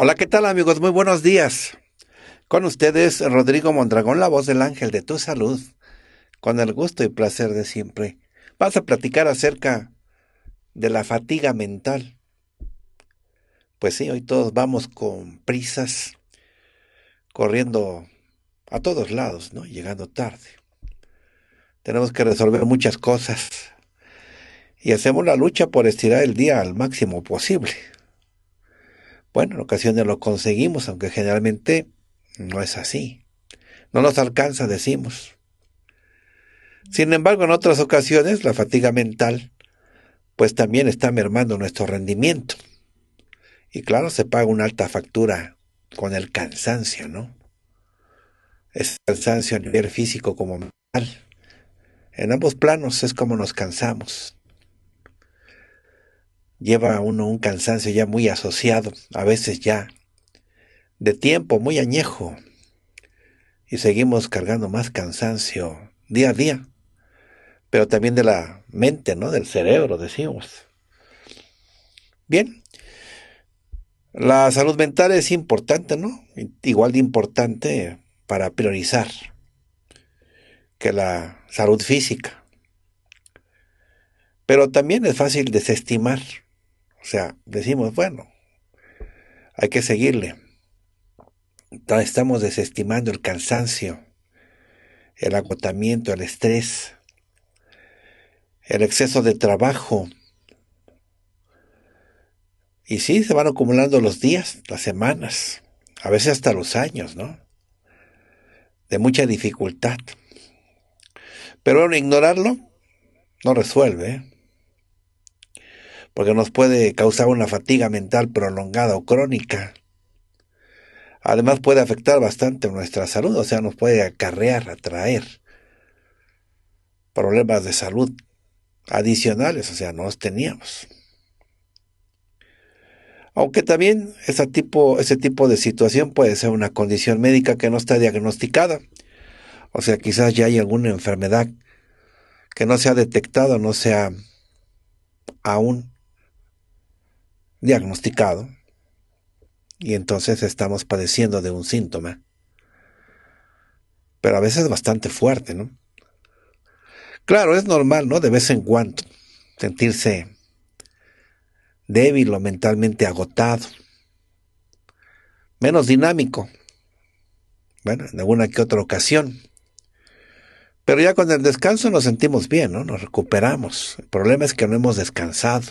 Hola, ¿qué tal amigos? Muy buenos días. Con ustedes Rodrigo Mondragón, la voz del ángel de tu salud, con el gusto y placer de siempre. Vas a platicar acerca de la fatiga mental. Pues sí, hoy todos vamos con prisas, corriendo a todos lados, ¿no? Llegando tarde. Tenemos que resolver muchas cosas y hacemos la lucha por estirar el día al máximo posible. Bueno, en ocasiones lo conseguimos, aunque generalmente no es así. No nos alcanza, decimos. Sin embargo, en otras ocasiones la fatiga mental pues también está mermando nuestro rendimiento. Y claro, se paga una alta factura con el cansancio, ¿no? Es cansancio a nivel físico como mental. En ambos planos es como nos cansamos lleva a uno un cansancio ya muy asociado, a veces ya de tiempo muy añejo, y seguimos cargando más cansancio día a día, pero también de la mente, ¿no? Del cerebro, decimos. Bien, la salud mental es importante, ¿no? Igual de importante para priorizar que la salud física. Pero también es fácil desestimar o sea, decimos, bueno, hay que seguirle. Estamos desestimando el cansancio, el agotamiento, el estrés, el exceso de trabajo. Y sí, se van acumulando los días, las semanas, a veces hasta los años, ¿no? De mucha dificultad. Pero bueno, ignorarlo no resuelve. ¿eh? porque nos puede causar una fatiga mental prolongada o crónica. Además puede afectar bastante nuestra salud, o sea, nos puede acarrear, atraer problemas de salud adicionales, o sea, no los teníamos. Aunque también ese tipo, ese tipo de situación puede ser una condición médica que no está diagnosticada, o sea, quizás ya hay alguna enfermedad que no se ha detectado, no se ha aún diagnosticado y entonces estamos padeciendo de un síntoma, pero a veces bastante fuerte, ¿no? Claro, es normal, ¿no? De vez en cuando sentirse débil o mentalmente agotado, menos dinámico, bueno, en alguna que otra ocasión. Pero ya con el descanso nos sentimos bien, ¿no? Nos recuperamos. El problema es que no hemos descansado.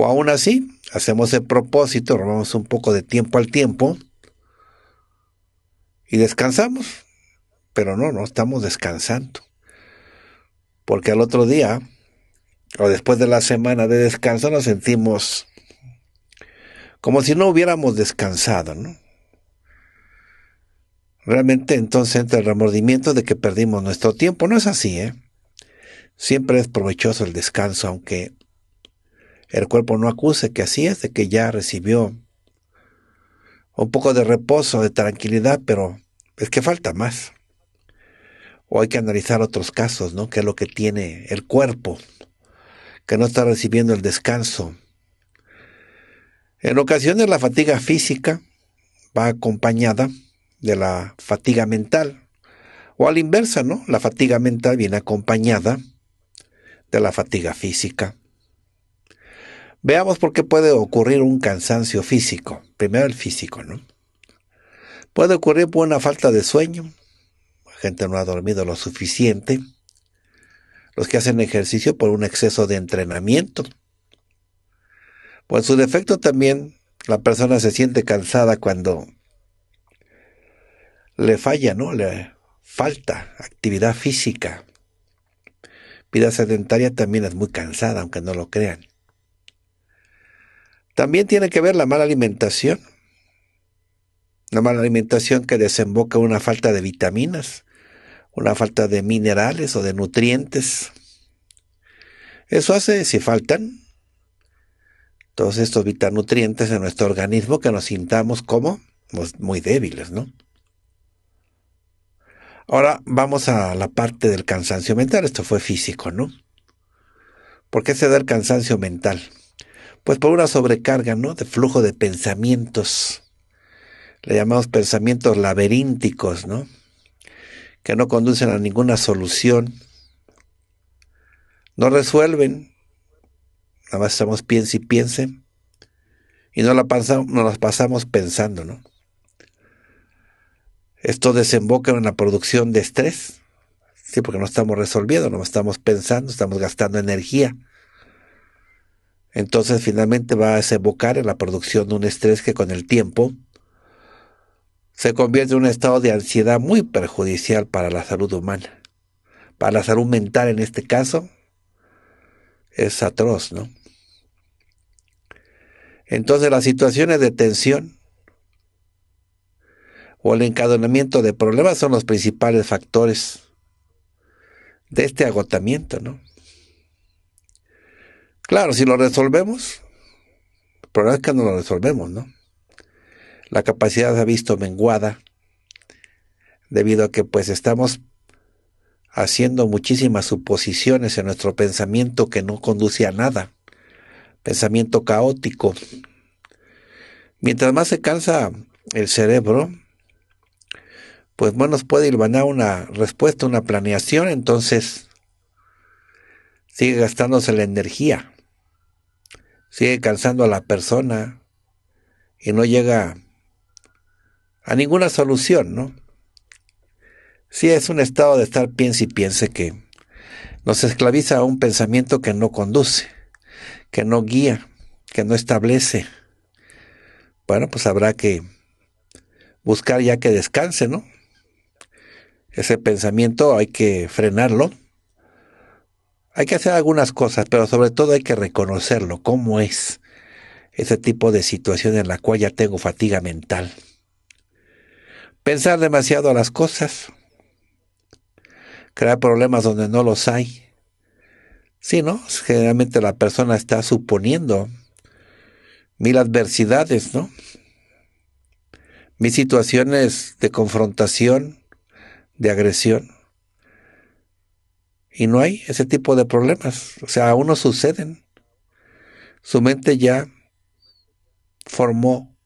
O aún así, hacemos el propósito, robamos un poco de tiempo al tiempo y descansamos. Pero no, no estamos descansando. Porque al otro día, o después de la semana de descanso, nos sentimos como si no hubiéramos descansado, ¿no? Realmente entonces entra el remordimiento de que perdimos nuestro tiempo. No es así, ¿eh? Siempre es provechoso el descanso, aunque el cuerpo no acuse que así es, de que ya recibió un poco de reposo, de tranquilidad, pero es que falta más. O hay que analizar otros casos, ¿no? ¿Qué es lo que tiene el cuerpo? Que no está recibiendo el descanso. En ocasiones la fatiga física va acompañada de la fatiga mental. O a la inversa, ¿no? La fatiga mental viene acompañada de la fatiga física. Veamos por qué puede ocurrir un cansancio físico. Primero el físico, ¿no? Puede ocurrir por una falta de sueño. La gente no ha dormido lo suficiente. Los que hacen ejercicio por un exceso de entrenamiento. Por su defecto también la persona se siente cansada cuando le falla, ¿no? Le falta actividad física. Vida sedentaria también es muy cansada, aunque no lo crean. También tiene que ver la mala alimentación. La mala alimentación que desemboca una falta de vitaminas, una falta de minerales o de nutrientes. Eso hace, si faltan, todos estos nutrientes en nuestro organismo que nos sintamos como pues, muy débiles, ¿no? Ahora vamos a la parte del cansancio mental. Esto fue físico, ¿no? ¿Por qué se da el cansancio mental? pues por una sobrecarga, ¿no? De flujo de pensamientos. Le llamamos pensamientos laberínticos, ¿no? Que no conducen a ninguna solución. No resuelven. Nada más estamos piense y piense. Y no, la pasamos, las pasamos pensando, ¿no? Esto desemboca en la producción de estrés. Sí, porque no estamos resolviendo, no estamos pensando, estamos gastando energía entonces finalmente va a desembocar en la producción de un estrés que con el tiempo se convierte en un estado de ansiedad muy perjudicial para la salud humana. Para la salud mental en este caso es atroz, ¿no? Entonces las situaciones de tensión o el encadenamiento de problemas son los principales factores de este agotamiento, ¿no? Claro, si lo resolvemos, el problema es que no lo resolvemos, ¿no? La capacidad se ha visto menguada debido a que pues estamos haciendo muchísimas suposiciones en nuestro pensamiento que no conduce a nada, pensamiento caótico. Mientras más se cansa el cerebro, pues más nos puede hilvanar una respuesta, una planeación, entonces sigue gastándose la energía sigue cansando a la persona y no llega a ninguna solución, ¿no? Si es un estado de estar piense y piense que nos esclaviza a un pensamiento que no conduce, que no guía, que no establece. Bueno, pues habrá que buscar ya que descanse, ¿no? Ese pensamiento hay que frenarlo hay que hacer algunas cosas, pero sobre todo hay que reconocerlo, cómo es ese tipo de situación en la cual ya tengo fatiga mental. Pensar demasiado a las cosas, crear problemas donde no los hay. Sí, ¿no? Generalmente la persona está suponiendo mil adversidades, ¿no? Mis situaciones de confrontación, de agresión y no hay ese tipo de problemas. O sea, aún no suceden. Su mente ya formó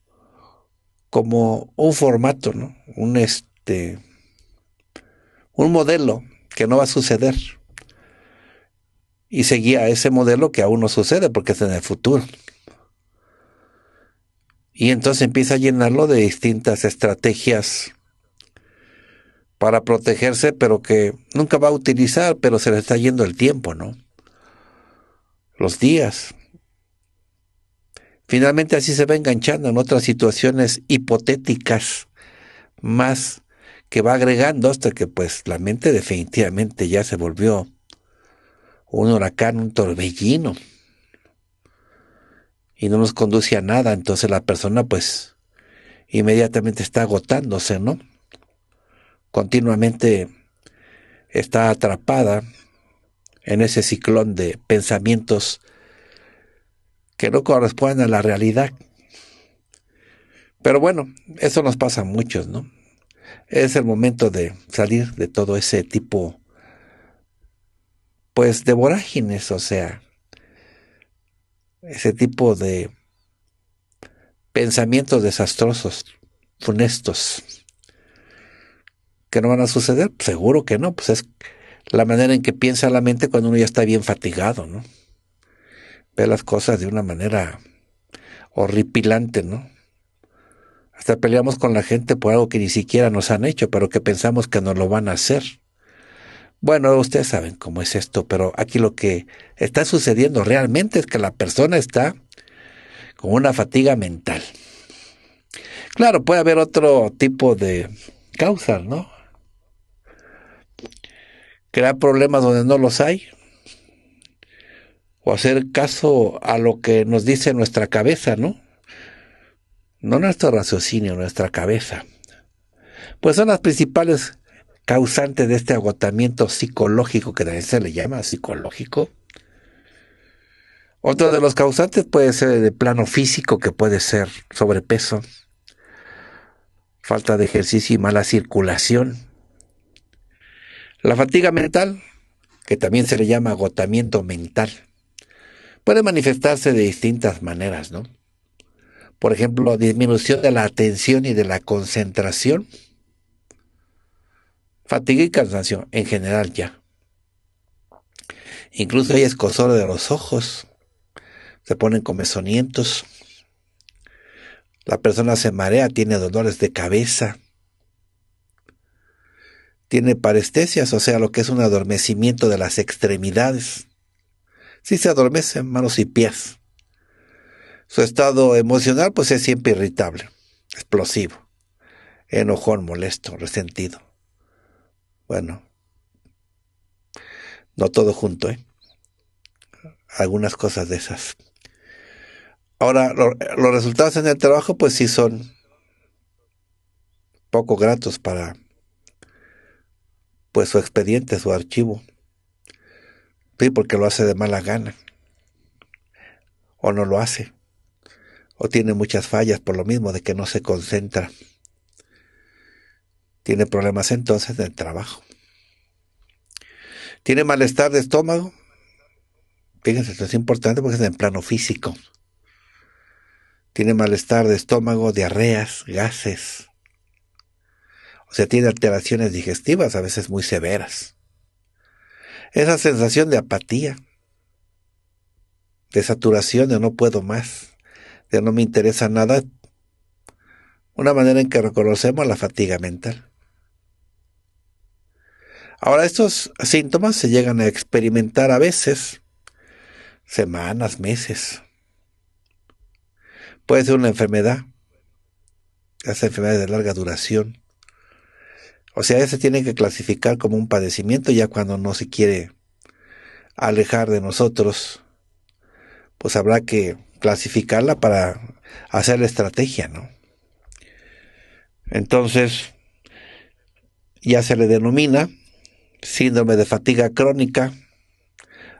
como un formato, ¿no? Un este un modelo que no va a suceder. Y seguía ese modelo que aún no sucede porque es en el futuro. Y entonces empieza a llenarlo de distintas estrategias para protegerse, pero que nunca va a utilizar, pero se le está yendo el tiempo, ¿no? Los días. Finalmente así se va enganchando en otras situaciones hipotéticas más que va agregando hasta que pues la mente definitivamente ya se volvió un huracán, un torbellino y no nos conduce a nada, entonces la persona pues inmediatamente está agotándose, ¿no? continuamente está atrapada en ese ciclón de pensamientos que no corresponden a la realidad. Pero bueno, eso nos pasa a muchos, ¿no? Es el momento de salir de todo ese tipo, pues, de vorágines, o sea, ese tipo de pensamientos desastrosos, funestos que no van a suceder? Seguro que no, pues es la manera en que piensa la mente cuando uno ya está bien fatigado, ¿no? Ve las cosas de una manera horripilante, ¿no? Hasta peleamos con la gente por algo que ni siquiera nos han hecho, pero que pensamos que nos lo van a hacer. Bueno, ustedes saben cómo es esto, pero aquí lo que está sucediendo realmente es que la persona está con una fatiga mental. Claro, puede haber otro tipo de causas, ¿no? crear problemas donde no los hay, o hacer caso a lo que nos dice nuestra cabeza, ¿no? No nuestro raciocinio, nuestra cabeza. Pues son las principales causantes de este agotamiento psicológico, que también se le llama psicológico. Otro de los causantes puede ser de plano físico, que puede ser sobrepeso, falta de ejercicio y mala circulación, la fatiga mental, que también se le llama agotamiento mental, puede manifestarse de distintas maneras, ¿no? Por ejemplo, disminución de la atención y de la concentración. Fatiga y cansancio en general ya. Incluso hay escosor de los ojos. Se ponen comezonientos. La persona se marea, tiene dolores de cabeza, tiene parestesias, o sea, lo que es un adormecimiento de las extremidades. Si sí se adormecen manos y pies. Su estado emocional pues es siempre irritable, explosivo, enojón, molesto, resentido. Bueno, no todo junto, ¿eh? Algunas cosas de esas. Ahora, los resultados en el trabajo pues sí son poco gratos para pues su expediente, su archivo. Sí, porque lo hace de mala gana. O no lo hace. O tiene muchas fallas por lo mismo de que no se concentra. Tiene problemas entonces del trabajo. Tiene malestar de estómago. Fíjense, esto es importante porque es en plano físico. Tiene malestar de estómago, diarreas, gases, se tiene alteraciones digestivas a veces muy severas. Esa sensación de apatía, de saturación, de no puedo más, de no me interesa nada, una manera en que reconocemos la fatiga mental. Ahora, estos síntomas se llegan a experimentar a veces, semanas, meses. Puede ser una enfermedad, las enfermedad de larga duración, o sea, ese tiene que clasificar como un padecimiento ya cuando no se quiere alejar de nosotros, pues habrá que clasificarla para hacer la estrategia, ¿no? Entonces, ya se le denomina síndrome de fatiga crónica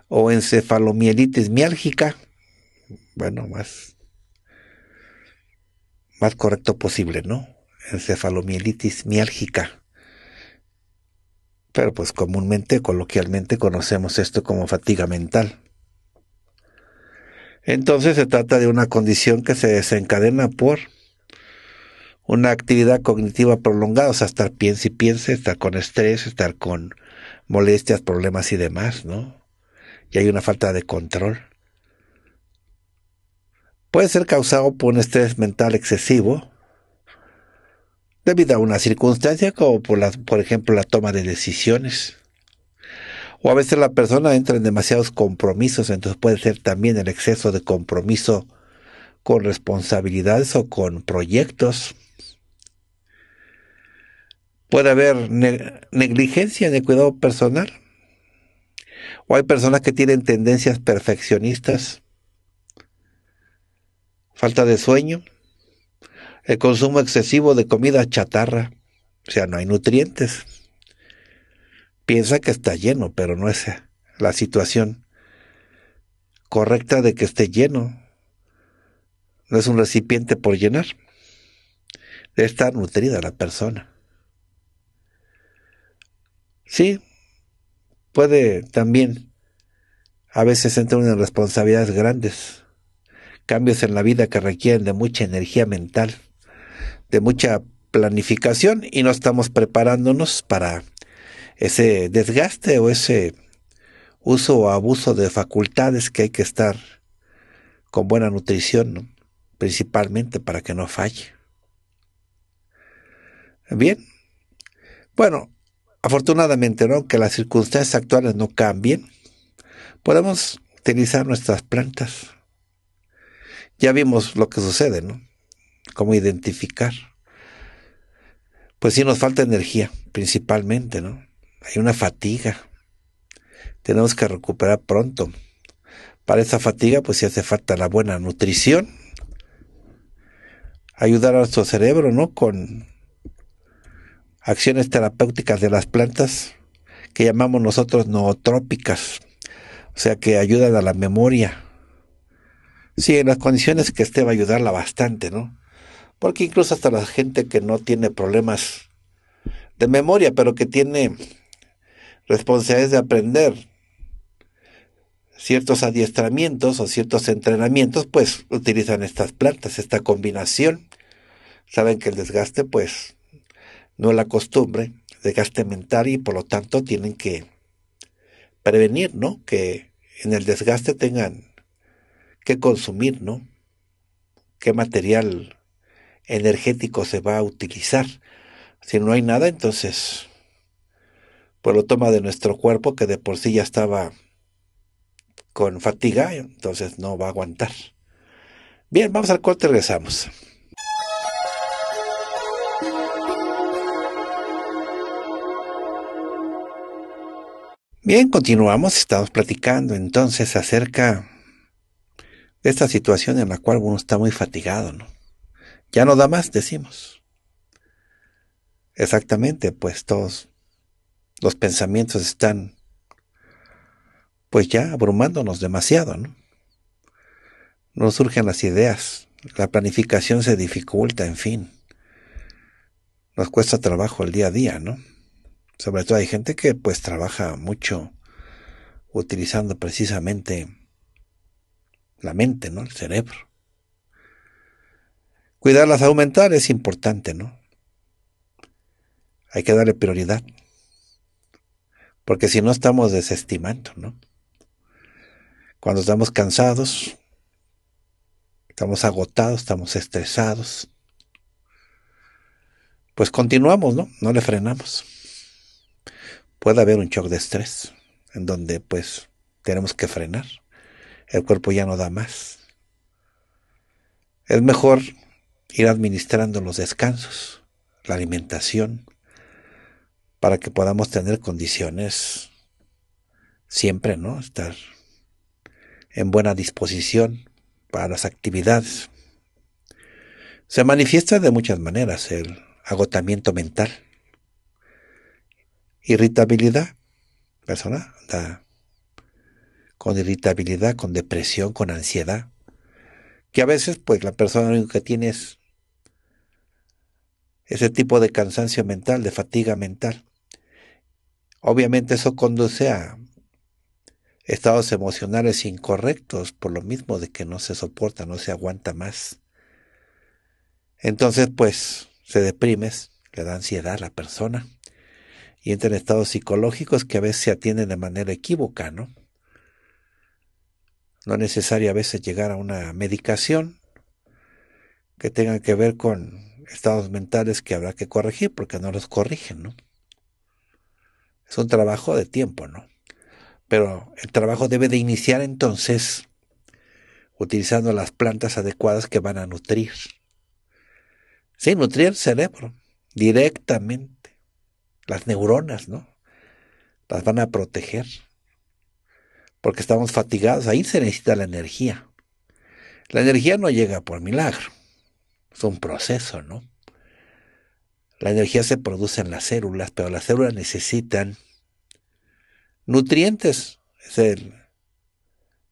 o encefalomielitis miálgica, bueno, más, más correcto posible, ¿no? Encefalomielitis miálgica pero pues comúnmente, coloquialmente conocemos esto como fatiga mental. Entonces se trata de una condición que se desencadena por una actividad cognitiva prolongada, o sea, estar piense y piense, estar con estrés, estar con molestias, problemas y demás, ¿no? Y hay una falta de control. Puede ser causado por un estrés mental excesivo, debido a una circunstancia como por, por ejemplo la toma de decisiones. O a veces la persona entra en demasiados compromisos, entonces puede ser también el exceso de compromiso con responsabilidades o con proyectos. Puede haber negligencia en el cuidado personal. O hay personas que tienen tendencias perfeccionistas. Falta de sueño, el consumo excesivo de comida chatarra, o sea, no hay nutrientes. Piensa que está lleno, pero no es la situación correcta de que esté lleno. No es un recipiente por llenar. Debe estar nutrida la persona. Sí, puede también a veces entrar en responsabilidades grandes, cambios en la vida que requieren de mucha energía mental de mucha planificación y no estamos preparándonos para ese desgaste o ese uso o abuso de facultades que hay que estar con buena nutrición, principalmente para que no falle. Bien, bueno, afortunadamente, ¿no? que las circunstancias actuales no cambien, podemos utilizar nuestras plantas. Ya vimos lo que sucede, ¿no? cómo identificar. Pues si nos falta energía, principalmente, ¿no? Hay una fatiga. Tenemos que recuperar pronto. Para esa fatiga, pues sí hace falta la buena nutrición. Ayudar a nuestro cerebro, ¿no? Con acciones terapéuticas de las plantas que llamamos nosotros nootrópicas. O sea, que ayudan a la memoria. Sí, en las condiciones que esté va a ayudarla bastante, ¿no? Porque incluso hasta la gente que no tiene problemas de memoria, pero que tiene responsabilidades de aprender ciertos adiestramientos o ciertos entrenamientos, pues utilizan estas plantas, esta combinación. Saben que el desgaste, pues, no es la costumbre, desgaste mental y por lo tanto tienen que prevenir, ¿no? Que en el desgaste tengan que consumir, ¿no? Qué material energético se va a utilizar. Si no hay nada, entonces pues lo toma de nuestro cuerpo que de por sí ya estaba con fatiga, entonces no va a aguantar. Bien, vamos al corte y regresamos. Bien, continuamos, estamos platicando entonces acerca de esta situación en la cual uno está muy fatigado, ¿no? Ya no da más, decimos. Exactamente, pues todos los pensamientos están, pues ya abrumándonos demasiado, ¿no? No surgen las ideas, la planificación se dificulta, en fin. Nos cuesta trabajo el día a día, ¿no? Sobre todo hay gente que pues trabaja mucho utilizando precisamente la mente, ¿no? El cerebro. Cuidarlas a aumentar es importante, ¿no? Hay que darle prioridad. Porque si no estamos desestimando, ¿no? Cuando estamos cansados, estamos agotados, estamos estresados, pues continuamos, ¿no? No le frenamos. Puede haber un shock de estrés en donde pues tenemos que frenar. El cuerpo ya no da más. Es mejor ir administrando los descansos, la alimentación, para que podamos tener condiciones siempre, ¿no? Estar en buena disposición para las actividades. Se manifiesta de muchas maneras el agotamiento mental, irritabilidad, persona con irritabilidad, con depresión, con ansiedad, que a veces pues la persona lo único que tiene es ese tipo de cansancio mental, de fatiga mental. Obviamente eso conduce a estados emocionales incorrectos por lo mismo de que no se soporta, no se aguanta más. Entonces, pues, se deprimes, le da ansiedad a la persona y entra en estados psicológicos que a veces se atienden de manera equívoca, ¿no? No es necesario a veces llegar a una medicación que tenga que ver con estados mentales que habrá que corregir porque no los corrigen, ¿no? Es un trabajo de tiempo, ¿no? Pero el trabajo debe de iniciar entonces utilizando las plantas adecuadas que van a nutrir. Sí, nutrir el cerebro directamente. Las neuronas, ¿no? Las van a proteger. Porque estamos fatigados. Ahí se necesita la energía. La energía no llega por milagro. Es un proceso, ¿no? La energía se produce en las células, pero las células necesitan nutrientes. Es el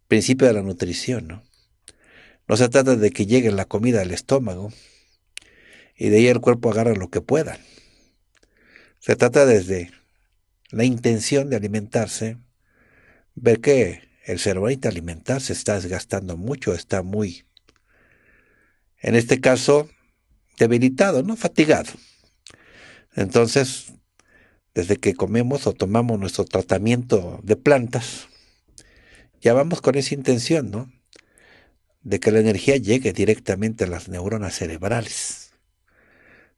principio de la nutrición, ¿no? No se trata de que llegue la comida al estómago y de ahí el cuerpo agarra lo que pueda. Se trata desde la intención de alimentarse, ver que el cerebro alimentarse está desgastando mucho, está muy en este caso, debilitado, ¿no? Fatigado. Entonces, desde que comemos o tomamos nuestro tratamiento de plantas, ya vamos con esa intención, ¿no? De que la energía llegue directamente a las neuronas cerebrales.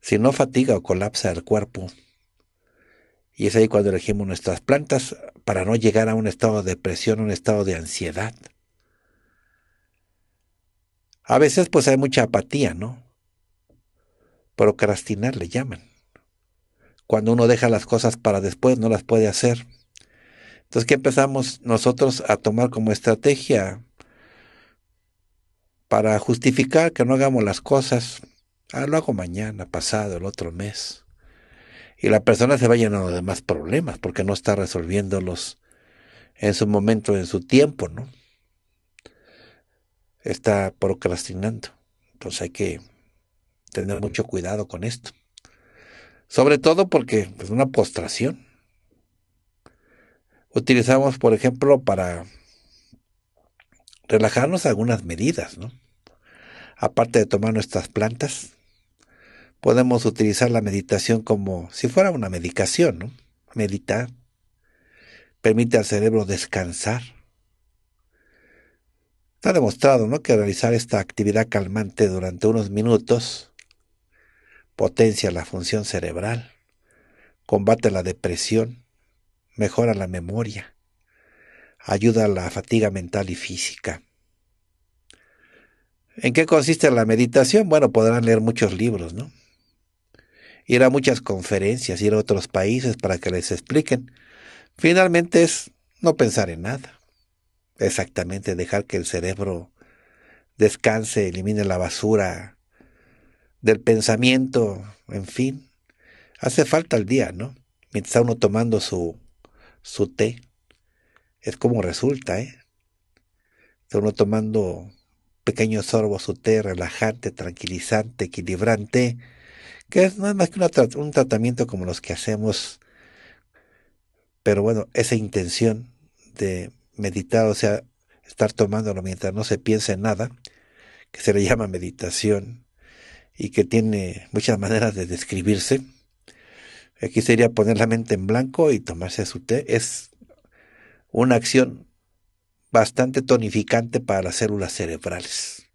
Si no, fatiga o colapsa el cuerpo. Y es ahí cuando elegimos nuestras plantas para no llegar a un estado de depresión, un estado de ansiedad. A veces pues hay mucha apatía, ¿no? Procrastinar le llaman. Cuando uno deja las cosas para después, no las puede hacer. Entonces, ¿qué empezamos nosotros a tomar como estrategia para justificar que no hagamos las cosas? Ah, lo hago mañana, pasado, el otro mes. Y la persona se va llenando de más problemas porque no está resolviéndolos en su momento, en su tiempo, ¿no? está procrastinando. Entonces hay que tener mucho cuidado con esto. Sobre todo porque es pues, una postración. Utilizamos, por ejemplo, para relajarnos algunas medidas, ¿no? Aparte de tomar nuestras plantas, podemos utilizar la meditación como si fuera una medicación, ¿no? Meditar permite al cerebro descansar, Está demostrado ¿no? que realizar esta actividad calmante durante unos minutos potencia la función cerebral, combate la depresión, mejora la memoria, ayuda a la fatiga mental y física. ¿En qué consiste la meditación? Bueno, podrán leer muchos libros, ¿no? Ir a muchas conferencias, ir a otros países para que les expliquen. Finalmente es no pensar en nada Exactamente, dejar que el cerebro descanse, elimine la basura del pensamiento, en fin. Hace falta el día, ¿no? Mientras uno tomando su, su té, es como resulta, ¿eh? uno tomando pequeños sorbos su té relajante, tranquilizante, equilibrante, que es nada más que un tratamiento como los que hacemos. Pero bueno, esa intención de meditar, o sea, estar tomándolo mientras no se piensa en nada, que se le llama meditación y que tiene muchas maneras de describirse. Aquí sería poner la mente en blanco y tomarse su té. Es una acción bastante tonificante para las células cerebrales.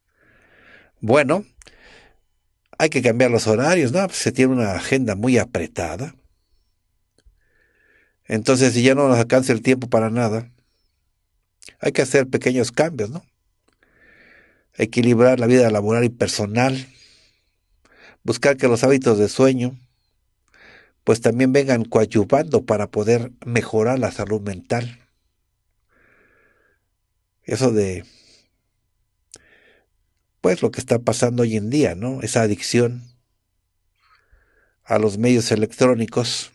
Bueno, hay que cambiar los horarios, ¿no? Se tiene una agenda muy apretada. Entonces, si ya no nos alcanza el tiempo para nada, hay que hacer pequeños cambios, ¿no? Equilibrar la vida laboral y personal. Buscar que los hábitos de sueño pues también vengan coadyuvando para poder mejorar la salud mental. Eso de pues lo que está pasando hoy en día, ¿no? Esa adicción a los medios electrónicos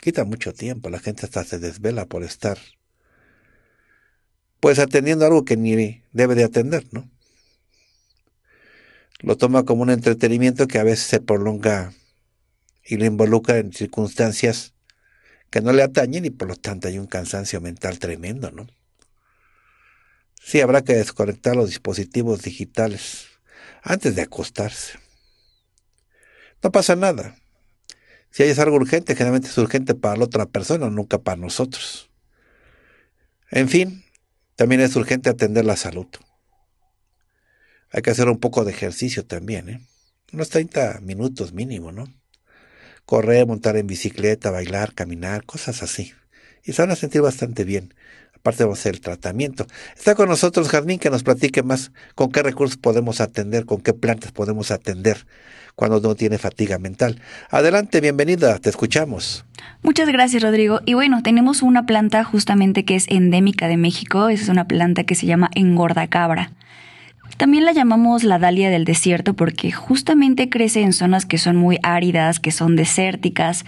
quita mucho tiempo, la gente hasta se desvela por estar pues atendiendo algo que ni debe de atender, ¿no? Lo toma como un entretenimiento que a veces se prolonga y lo involucra en circunstancias que no le atañen y por lo tanto hay un cansancio mental tremendo, ¿no? Sí, habrá que desconectar los dispositivos digitales antes de acostarse. No pasa nada. Si hay algo urgente, generalmente es urgente para la otra persona, nunca para nosotros. En fin, también es urgente atender la salud. Hay que hacer un poco de ejercicio también, ¿eh? unos 30 minutos mínimo, ¿no? Correr, montar en bicicleta, bailar, caminar, cosas así. Y se van a sentir bastante bien. Aparte vamos a hacer el tratamiento. Está con nosotros Jardín, que nos platique más con qué recursos podemos atender, con qué plantas podemos atender cuando no tiene fatiga mental. Adelante, bienvenida, te escuchamos. Muchas gracias, Rodrigo. Y bueno, tenemos una planta justamente que es endémica de México, es una planta que se llama engordacabra. También la llamamos la dalia del desierto porque justamente crece en zonas que son muy áridas, que son desérticas.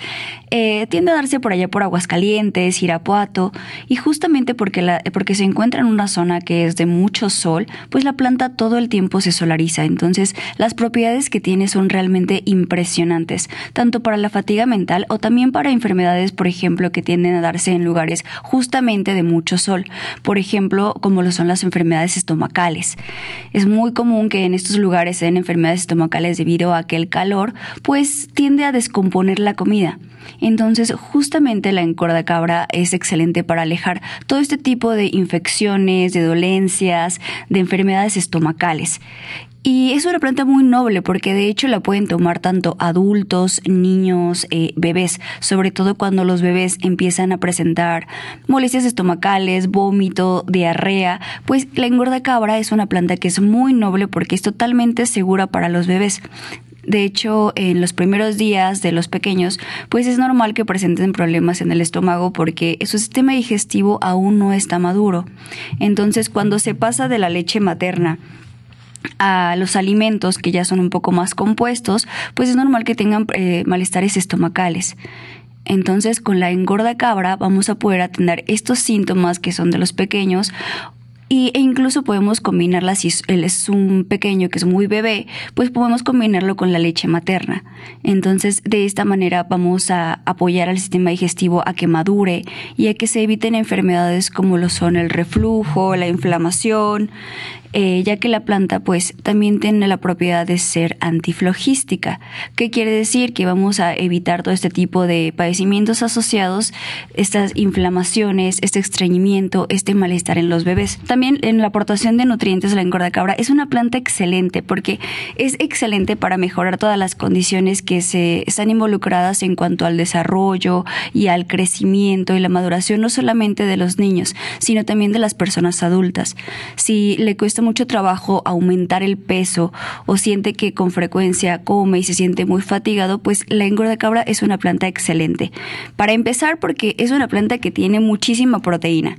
Eh, tiende a darse por allá por calientes, Irapuato, y justamente porque, la, porque se encuentra en una zona que es de mucho sol, pues la planta todo el tiempo se solariza. Entonces, las propiedades que tiene son realmente impresionantes, tanto para la fatiga mental o también para enfermedades, por ejemplo, que tienden a darse en lugares justamente de mucho sol, por ejemplo, como lo son las enfermedades estomacales. Es muy común que en estos lugares se den enfermedades estomacales debido a que el calor pues tiende a descomponer la comida. Entonces justamente la encorda cabra es excelente para alejar todo este tipo de infecciones, de dolencias, de enfermedades estomacales. Y es una planta muy noble porque de hecho la pueden tomar tanto adultos, niños, eh, bebés, sobre todo cuando los bebés empiezan a presentar molestias estomacales, vómito, diarrea, pues la engorda cabra es una planta que es muy noble porque es totalmente segura para los bebés. De hecho, en los primeros días de los pequeños, pues es normal que presenten problemas en el estómago porque su sistema digestivo aún no está maduro. Entonces, cuando se pasa de la leche materna a los alimentos que ya son un poco más compuestos, pues es normal que tengan eh, malestares estomacales. Entonces, con la engorda cabra vamos a poder atender estos síntomas que son de los pequeños y, e incluso podemos combinarla, si él es un pequeño que es muy bebé, pues podemos combinarlo con la leche materna. Entonces, de esta manera vamos a apoyar al sistema digestivo a que madure y a que se eviten enfermedades como lo son el reflujo, la inflamación, eh, ya que la planta pues también tiene la propiedad de ser antiflogística. ¿Qué quiere decir? Que vamos a evitar todo este tipo de padecimientos asociados, estas inflamaciones, este estreñimiento, este malestar en los bebés. También en la aportación de nutrientes la cabra es una planta excelente porque es excelente para mejorar todas las condiciones que se están involucradas en cuanto al desarrollo y al crecimiento y la maduración no solamente de los niños, sino también de las personas adultas. Si le cuesta mucho trabajo aumentar el peso o siente que con frecuencia come y se siente muy fatigado, pues la engorda cabra es una planta excelente. Para empezar, porque es una planta que tiene muchísima proteína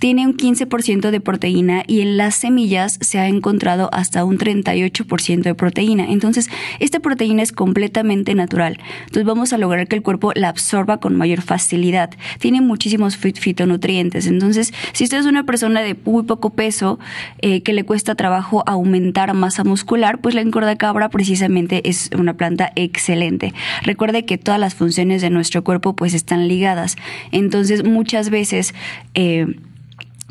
tiene un 15% de proteína y en las semillas se ha encontrado hasta un 38% de proteína. Entonces, esta proteína es completamente natural. Entonces, vamos a lograr que el cuerpo la absorba con mayor facilidad. Tiene muchísimos fitonutrientes. Entonces, si usted es una persona de muy poco peso, eh, que le cuesta trabajo aumentar masa muscular, pues la cabra precisamente es una planta excelente. Recuerde que todas las funciones de nuestro cuerpo pues están ligadas. Entonces, muchas veces... Eh,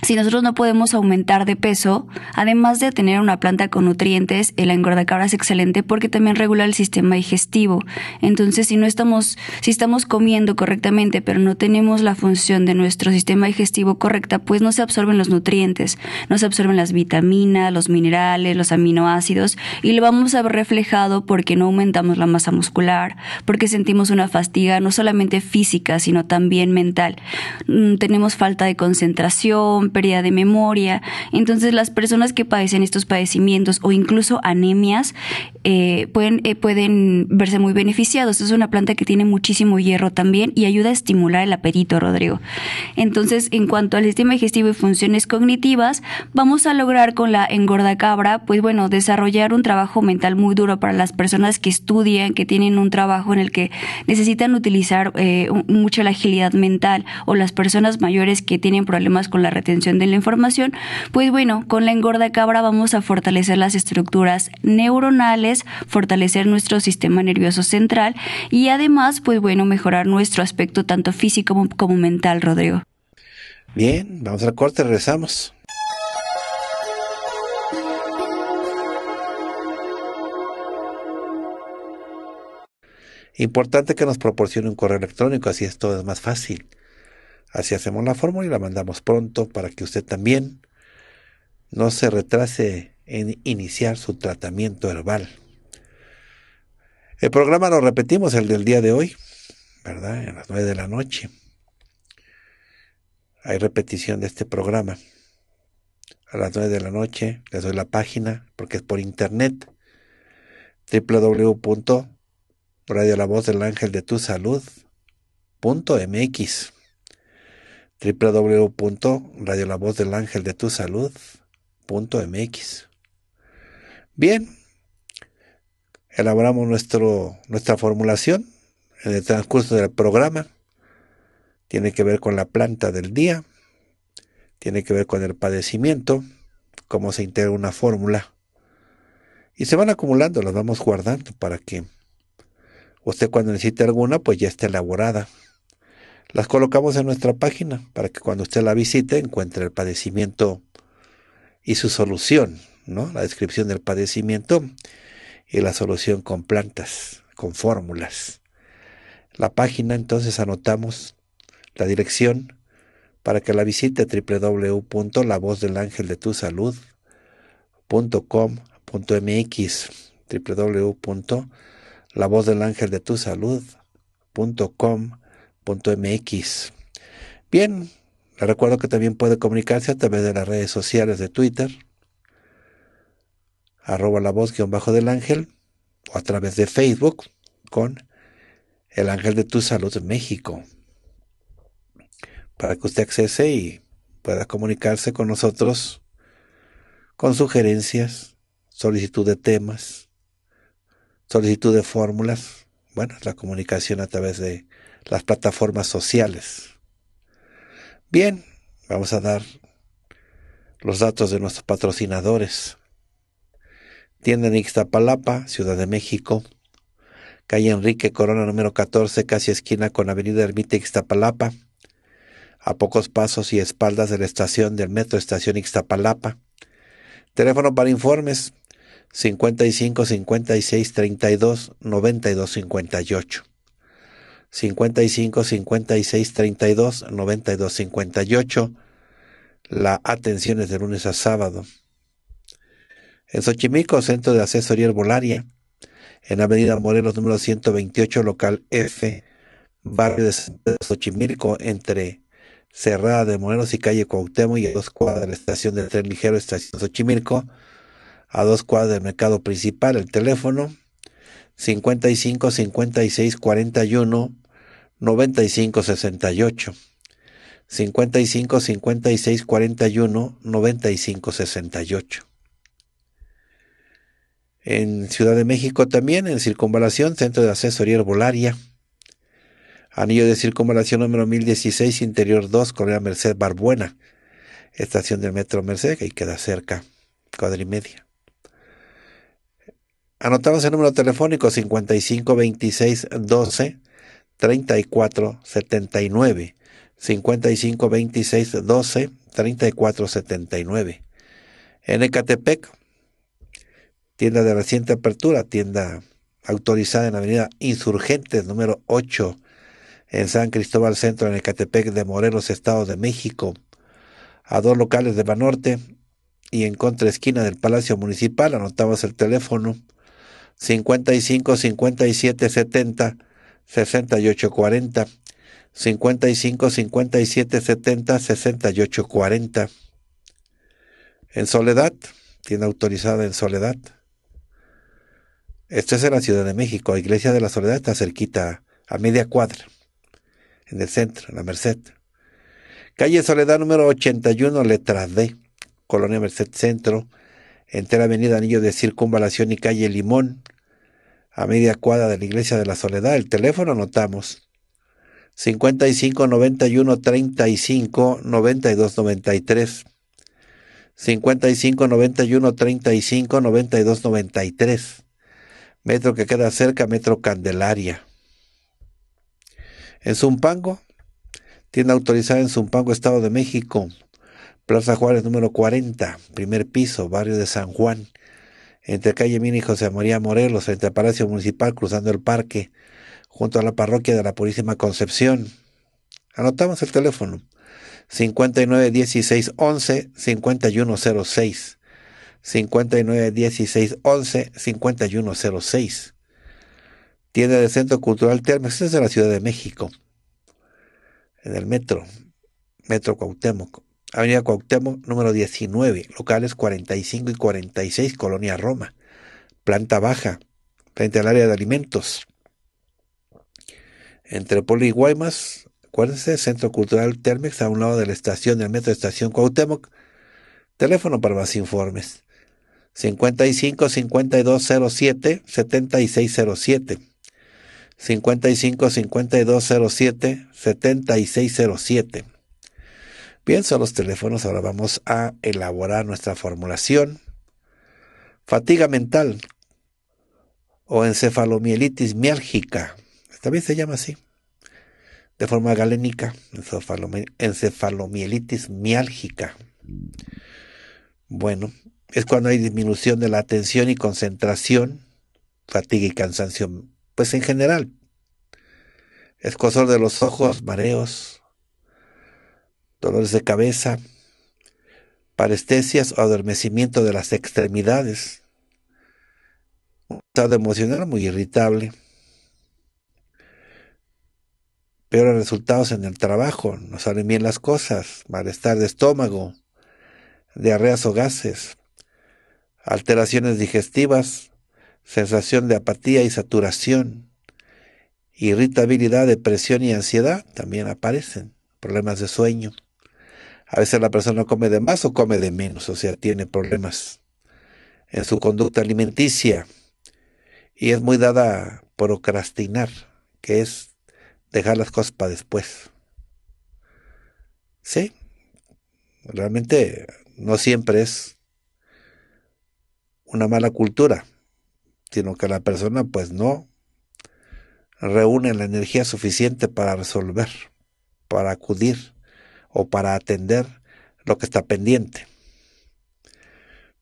si nosotros no podemos aumentar de peso, además de tener una planta con nutrientes, el eh, engordacabra es excelente porque también regula el sistema digestivo. Entonces, si no estamos, si estamos comiendo correctamente, pero no tenemos la función de nuestro sistema digestivo correcta, pues no se absorben los nutrientes, no se absorben las vitaminas, los minerales, los aminoácidos, y lo vamos a ver reflejado porque no aumentamos la masa muscular, porque sentimos una fastiga... no solamente física, sino también mental. Mm, tenemos falta de concentración, pérdida de memoria. Entonces las personas que padecen estos padecimientos o incluso anemias eh, pueden, eh, pueden verse muy beneficiados. Es una planta que tiene muchísimo hierro también y ayuda a estimular el apetito, Rodrigo. Entonces, en cuanto al sistema digestivo y funciones cognitivas, vamos a lograr con la engorda cabra, pues bueno, desarrollar un trabajo mental muy duro para las personas que estudian, que tienen un trabajo en el que necesitan utilizar eh, mucha la agilidad mental o las personas mayores que tienen problemas con la retención de la información, pues bueno, con la engorda cabra vamos a fortalecer las estructuras neuronales, fortalecer nuestro sistema nervioso central y además, pues bueno, mejorar nuestro aspecto tanto físico como, mental, Rodrigo. Bien, vamos al corte, regresamos. Importante que nos proporcione un correo electrónico, así es todo es más fácil. Así hacemos la fórmula y la mandamos pronto para que usted también no se retrase en iniciar su tratamiento herbal. El programa lo repetimos, el del día de hoy, ¿verdad? A las nueve de la noche. Hay repetición de este programa. A las nueve de la noche les doy la página porque es por internet de tu salud.mx www.radiolavozdelangeldetusalud.mx. Bien, elaboramos nuestro, nuestra formulación en el transcurso del programa. Tiene que ver con la planta del día, tiene que ver con el padecimiento, cómo se integra una fórmula. Y se van acumulando, las vamos guardando para que usted cuando necesite alguna, pues ya esté elaborada. Las colocamos en nuestra página para que cuando usted la visite encuentre el padecimiento y su solución, ¿no? La descripción del padecimiento y la solución con plantas, con fórmulas. La página entonces anotamos la dirección para que la visite www.lavozdelangeldetusalud.com.mx www.lavozdelangeldetusalud.com .mx. Bien, le recuerdo que también puede comunicarse a través de las redes sociales de Twitter, arroba la voz guión bajo del ángel, o a través de Facebook con el ángel de tu salud México, para que usted accese y pueda comunicarse con nosotros con sugerencias, solicitud de temas, solicitud de fórmulas, bueno, la comunicación a través de las plataformas sociales. Bien, vamos a dar los datos de nuestros patrocinadores. Tienda en Ixtapalapa, Ciudad de México. Calle Enrique Corona número 14, casi esquina con Avenida Ermita Ixtapalapa. A pocos pasos y espaldas de la estación del metro Estación Ixtapalapa. Teléfono para informes 55 56 32 92 58. 55 56 32 92 58. La atención es de lunes a sábado. En Xochimilco, Centro de Asesoría Herbolaria, en Avenida Morelos número 128, local F, barrio de Xochimilco, entre Cerrada de Morelos y calle Cuauhtémoc y a dos cuadras de la estación del tren ligero, estación Xochimilco, a dos cuadras del mercado principal, el teléfono 55 56 41 9568. 55 56 41 95 68. En Ciudad de México también, en Circunvalación, Centro de Asesoría Herbolaria. Anillo de Circunvalación número 1016, Interior 2, Correa Merced Barbuena. Estación del Metro Merced, que ahí queda cerca, cuadra y media. Anotamos el número telefónico 55 26 12 34 79 55 26 12 34 79 en Ecatepec tienda de reciente apertura tienda autorizada en la avenida Insurgentes número 8 en San Cristóbal Centro en Ecatepec de Morelos Estado de México a dos locales de Banorte y en contra esquina del Palacio Municipal anotamos el teléfono 55 57 70 6840, 55 57 70 6840. En Soledad, tiene autorizada en Soledad. Esto es en la Ciudad de México. La Iglesia de la Soledad está cerquita, a media cuadra, en el centro, en la Merced. Calle Soledad número 81, letra D, Colonia Merced Centro, entre Avenida Anillo de Circunvalación y Calle Limón, a media cuadra de la Iglesia de la Soledad. El teléfono anotamos 55 91 35 92 93. 55 91 35 92 93. Metro que queda cerca, Metro Candelaria. En Zumpango, tienda autorizada en Zumpango, Estado de México. Plaza Juárez número 40, primer piso, barrio de San Juan entre calle Mina y José María Morelos, entre Palacio Municipal, cruzando el parque, junto a la parroquia de la Purísima Concepción. Anotamos el teléfono. 59 16 11 5106 59 16 11 Tienda de Centro Cultural Termes, es de la Ciudad de México, en el metro, Metro Cuauhtémoc. Avenida Cuauhtémoc, número 19, locales 45 y 46, Colonia Roma. Planta baja, frente al área de alimentos. Entre Poli y Guaymas, acuérdense, Centro Cultural Térmex, a un lado de la estación del Metro Estación Cuauhtémoc. Teléfono para más informes. 55 5207 7607. 55 5207 7607. Bien, son los teléfonos. Ahora vamos a elaborar nuestra formulación. Fatiga mental o encefalomielitis miálgica. También se llama así. De forma galénica, encefalomielitis miálgica. Bueno, es cuando hay disminución de la atención y concentración, fatiga y cansancio, pues en general. Escosor de los ojos, mareos, dolores de cabeza, parestesias o adormecimiento de las extremidades, un estado emocional muy irritable, peores resultados en el trabajo, no salen bien las cosas, malestar de estómago, diarreas o gases, alteraciones digestivas, sensación de apatía y saturación, irritabilidad, depresión y ansiedad también aparecen, problemas de sueño. A veces la persona come de más o come de menos, o sea, tiene problemas en su conducta alimenticia y es muy dada a procrastinar, que es dejar las cosas para después. Sí, realmente no siempre es una mala cultura, sino que la persona pues no reúne la energía suficiente para resolver, para acudir o para atender lo que está pendiente.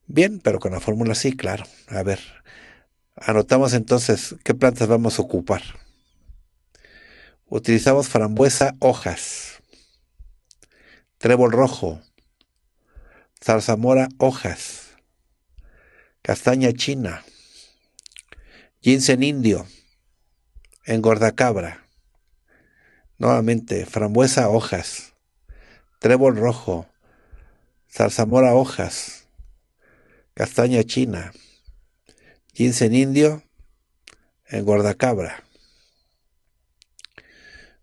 Bien, pero con la fórmula sí, claro. A ver, anotamos entonces qué plantas vamos a ocupar. Utilizamos frambuesa hojas, trébol rojo, zarzamora hojas, castaña china, ginseng indio, engordacabra, nuevamente frambuesa hojas, trébol rojo, zarzamora hojas, castaña china, ginseng indio, guardacabra.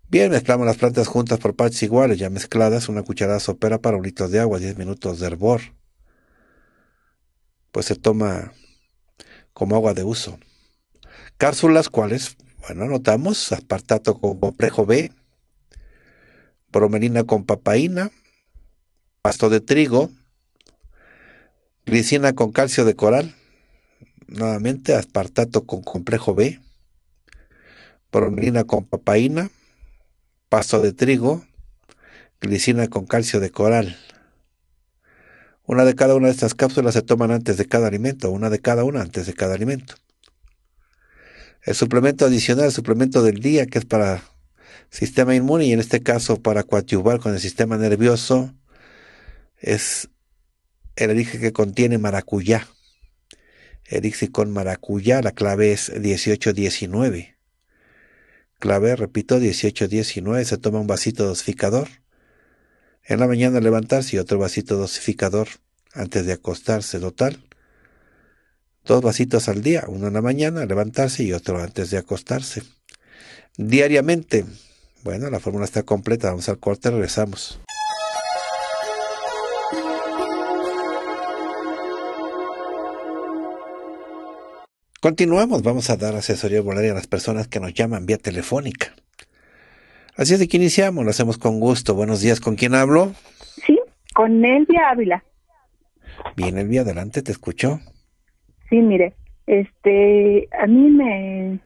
Bien, mezclamos las plantas juntas por partes iguales, ya mezcladas, una cucharada sopera para un litro de agua, 10 minutos de hervor. Pues se toma como agua de uso. Cápsulas, cuales, Bueno, anotamos aspartato con complejo B, bromelina con papaína, pasto de trigo, glicina con calcio de coral, nuevamente aspartato con complejo B, bromelina con papaína, pasto de trigo, glicina con calcio de coral. Una de cada una de estas cápsulas se toman antes de cada alimento, una de cada una antes de cada alimento. El suplemento adicional, el suplemento del día, que es para sistema inmune y en este caso para coadyuvar con el sistema nervioso es el elixir que contiene maracuyá. Elixir con maracuyá, la clave es 1819. Clave, repito, 1819, se toma un vasito dosificador. En la mañana levantarse y otro vasito dosificador antes de acostarse, total. Dos vasitos al día, uno en la mañana, levantarse y otro antes de acostarse. Diariamente, bueno, la fórmula está completa. Vamos al corte, regresamos. Continuamos, vamos a dar asesoría volaria a las personas que nos llaman vía telefónica. Así es de que iniciamos, lo hacemos con gusto. Buenos días, ¿con quién hablo? Sí, con Elvia Ávila. Bien, Elvia, adelante, te escucho. Sí, mire, este, a mí me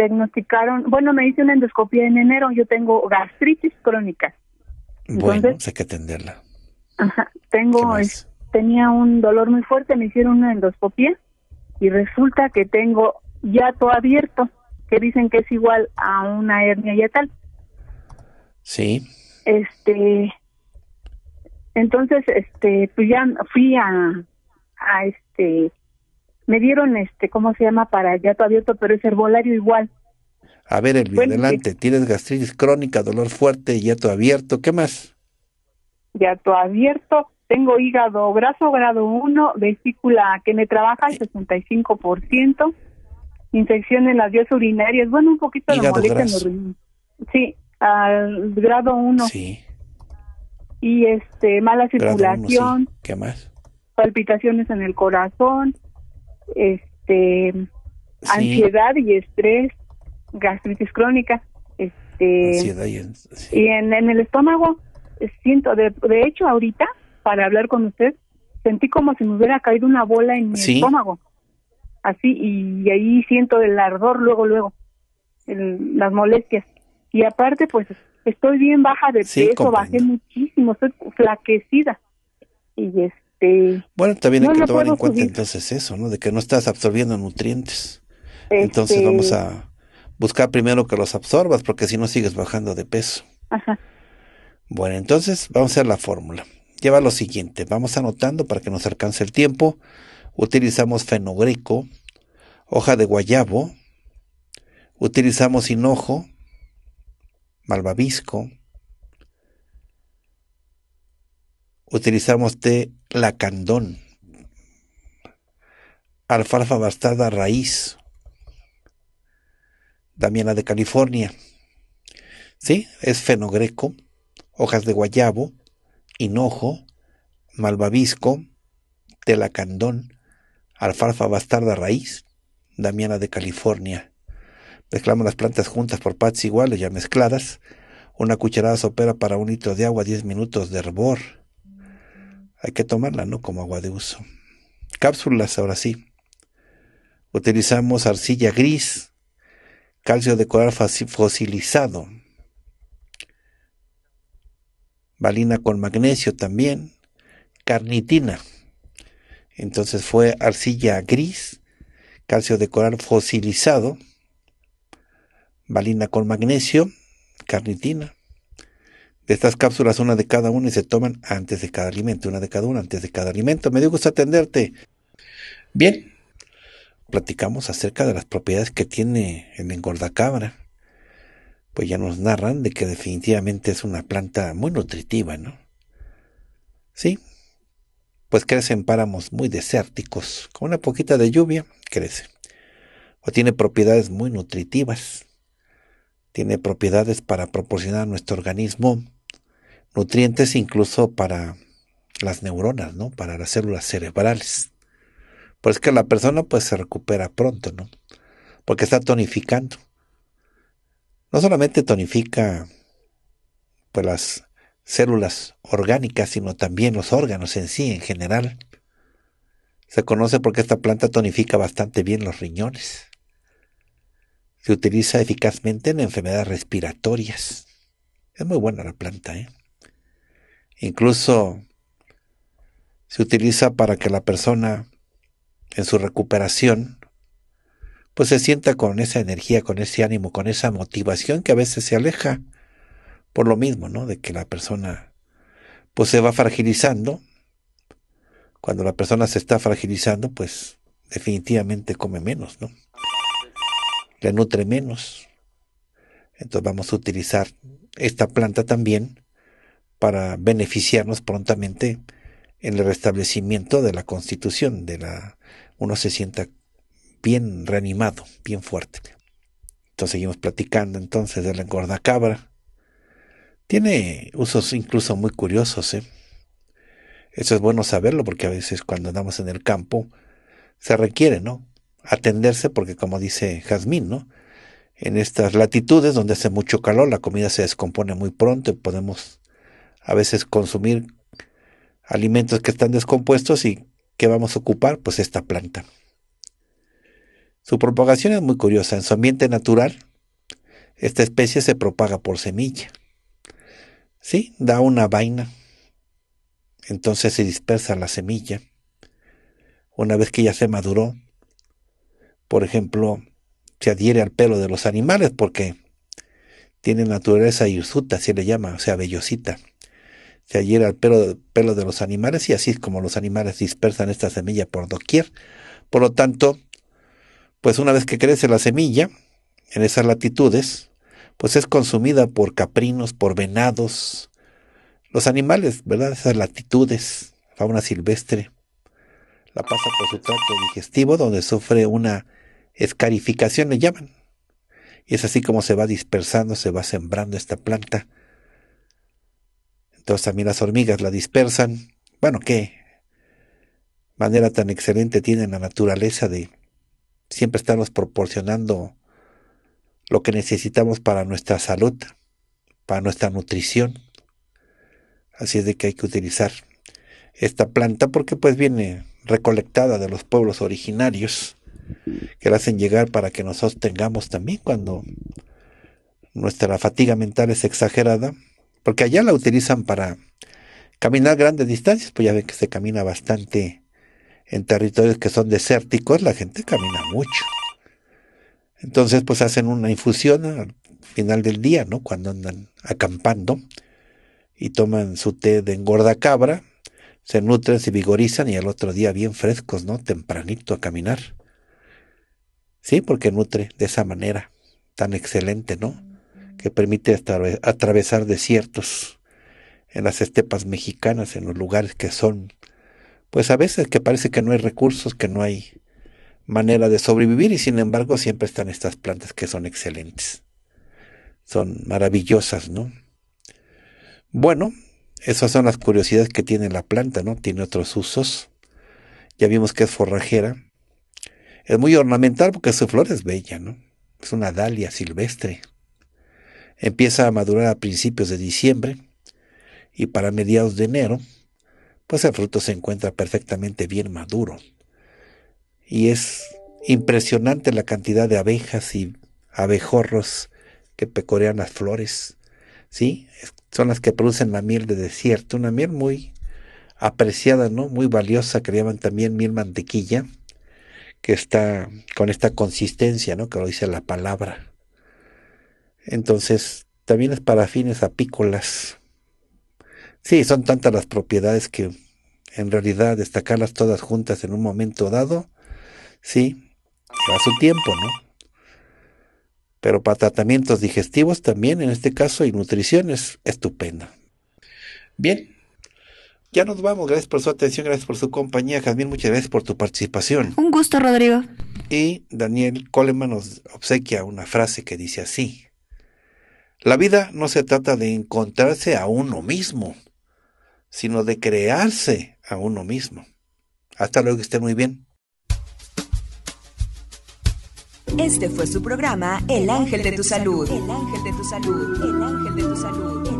diagnosticaron, bueno, me hice una endoscopía en enero, yo tengo gastritis crónica. bueno, sé pues que atenderla. Ajá, tengo, tenía un dolor muy fuerte, me hicieron una endoscopia y resulta que tengo yato abierto, que dicen que es igual a una hernia tal. Sí. Este, entonces, este, pues ya fui a, a este, me dieron este, ¿cómo se llama? Para yato abierto, pero es herbolario igual. A ver, el adelante. Tienes gastritis crónica, dolor fuerte, yato abierto. ¿Qué más? Yato abierto. Tengo hígado graso grado 1, vesícula que me trabaja el 65%, infección en las vías urinarias. Bueno, un poquito de molestia en los Sí, al grado 1. Sí. Y este mala circulación. ¿Qué más? Palpitaciones en el corazón, este ansiedad y estrés, gastritis crónica, este y, en, el estómago siento de, de hecho ahorita para hablar con usted sentí como si me hubiera caído una bola en mi estómago. Así y, ahí siento el ardor luego luego las molestias y aparte pues estoy bien baja de peso, bajé muchísimo, estoy flaquecida. Y es este, bueno también hay que tomar en cuenta entonces eso no de que no estás absorbiendo nutrientes entonces este vamos a buscar primero que los absorbas porque si no sigues bajando de peso Ajá. bueno entonces vamos a hacer la fórmula lleva lo siguiente vamos anotando para que nos alcance el tiempo utilizamos fenogreco hoja de guayabo utilizamos hinojo malvavisco utilizamos té lacandón, alfalfa bastarda raíz, damiana de California. ¿Sí? Es fenogreco, hojas de guayabo, hinojo, malvavisco, candón alfalfa bastarda raíz, damiana de California. Mezclamos las plantas juntas por partes iguales, ya mezcladas. Una cucharada sopera para un litro de agua, 10 minutos de hervor hay que tomarla, ¿no? Como agua de uso. Cápsulas, ahora sí. Utilizamos arcilla gris, calcio de coral fosilizado, valina con magnesio también, carnitina. Entonces fue arcilla gris, calcio de coral fosilizado, valina con magnesio, carnitina estas cápsulas, una de cada una, y se toman antes de cada alimento, una de cada una, antes de cada alimento. Me dio gusto atenderte. Bien, platicamos acerca de las propiedades que tiene el engordacabra. Pues ya nos narran de que definitivamente es una planta muy nutritiva, ¿no? Sí, pues crece en páramos muy desérticos. Con una poquita de lluvia, crece. O tiene propiedades muy nutritivas tiene propiedades para proporcionar a nuestro organismo nutrientes incluso para las neuronas, ¿no? Para las células cerebrales. Pues que la persona pues, se recupera pronto, ¿no? Porque está tonificando. No solamente tonifica pues las células orgánicas, sino también los órganos en sí en general. Se conoce porque esta planta tonifica bastante bien los riñones. Se utiliza eficazmente en enfermedades respiratorias. Es muy buena la planta. ¿eh? Incluso se utiliza para que la persona en su recuperación pues se sienta con esa energía, con ese ánimo, con esa motivación que a veces se aleja por lo mismo, ¿no? De que la persona pues se va fragilizando. Cuando la persona se está fragilizando, pues definitivamente come menos, ¿no? la nutre menos. Entonces vamos a utilizar esta planta también para beneficiarnos prontamente en el restablecimiento de la constitución, de la uno se sienta bien reanimado, bien fuerte. Entonces seguimos platicando entonces de la cabra, Tiene usos incluso muy curiosos. ¿eh? Eso es bueno saberlo porque a veces cuando andamos en el campo se requiere, ¿no? atenderse porque como dice Jazmín, ¿no? En estas latitudes donde hace mucho calor, la comida se descompone muy pronto, y podemos a veces consumir alimentos que están descompuestos y que vamos a ocupar, pues esta planta. Su propagación es muy curiosa. En su ambiente natural, esta especie se propaga por semilla. Sí, da una vaina. Entonces se dispersa la semilla. Una vez que ya se maduró, por ejemplo, se adhiere al pelo de los animales porque tiene naturaleza yusuta, así le llama, o sea, vellosita. Se adhiere al pelo, de los animales y así es como los animales dispersan esta semilla por doquier. Por lo tanto, pues una vez que crece la semilla, en esas latitudes, pues es consumida por caprinos, por venados, los animales, ¿verdad? Esas latitudes, fauna silvestre. La pasa por su tracto digestivo donde sufre una escarificación le llaman. Y es así como se va dispersando, se va sembrando esta planta. Entonces también las hormigas la dispersan. Bueno, qué manera tan excelente tiene la naturaleza de siempre estarnos proporcionando lo que necesitamos para nuestra salud, para nuestra nutrición. Así es de que hay que utilizar esta planta porque pues viene recolectada de los pueblos originarios que la hacen llegar para que nos sostengamos también cuando nuestra fatiga mental es exagerada, porque allá la utilizan para caminar grandes distancias, pues ya ven que se camina bastante en territorios que son desérticos, la gente camina mucho. Entonces, pues hacen una infusión al final del día, ¿no? Cuando andan acampando y toman su té de engorda cabra, se nutren, se vigorizan y al otro día bien frescos, ¿no? Tempranito a caminar. Sí, porque nutre de esa manera tan excelente, ¿no? Que permite atravesar desiertos en las estepas mexicanas, en los lugares que son, pues a veces que parece que no hay recursos, que no hay manera de sobrevivir y sin embargo siempre están estas plantas que son excelentes. Son maravillosas, ¿no? Bueno, esas son las curiosidades que tiene la planta, ¿no? Tiene otros usos. Ya vimos que es forrajera es muy ornamental porque su flor es bella, ¿no? Es una dalia silvestre. Empieza a madurar a principios de diciembre y para mediados de enero, pues el fruto se encuentra perfectamente bien maduro. Y es impresionante la cantidad de abejas y abejorros que pecorean las flores. ¿sí? Son las que producen la miel de desierto, una miel muy apreciada, ¿no? Muy valiosa, Creaban también miel mantequilla, que está con esta consistencia, ¿no? Que lo dice la palabra. Entonces, también es para fines apícolas. Sí, son tantas las propiedades que en realidad destacarlas todas juntas en un momento dado, sí, a su tiempo, ¿no? Pero para tratamientos digestivos también, en este caso, y nutrición es estupenda. Bien, ya nos vamos. Gracias por su atención, gracias por su compañía. Jazmín, muchas gracias por tu participación. Un gusto, Rodrigo. Y Daniel Coleman nos obsequia una frase que dice así. La vida no se trata de encontrarse a uno mismo, sino de crearse a uno mismo. Hasta luego, que estén muy bien. Este fue su programa El Ángel de tu Salud. El Ángel de tu Salud. El Ángel de tu Salud.